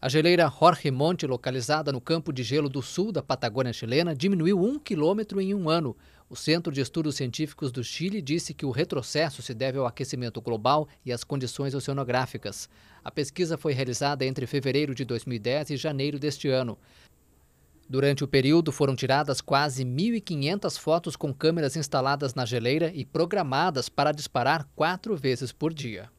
A geleira Jorge Monte, localizada no campo de gelo do sul da Patagônia chilena, diminuiu um quilômetro em um ano. O Centro de Estudos Científicos do Chile disse que o retrocesso se deve ao aquecimento global e às condições oceanográficas. A pesquisa foi realizada entre fevereiro de 2010 e janeiro deste ano. Durante o período foram tiradas quase 1.500 fotos com câmeras instaladas na geleira e programadas para disparar quatro vezes por dia.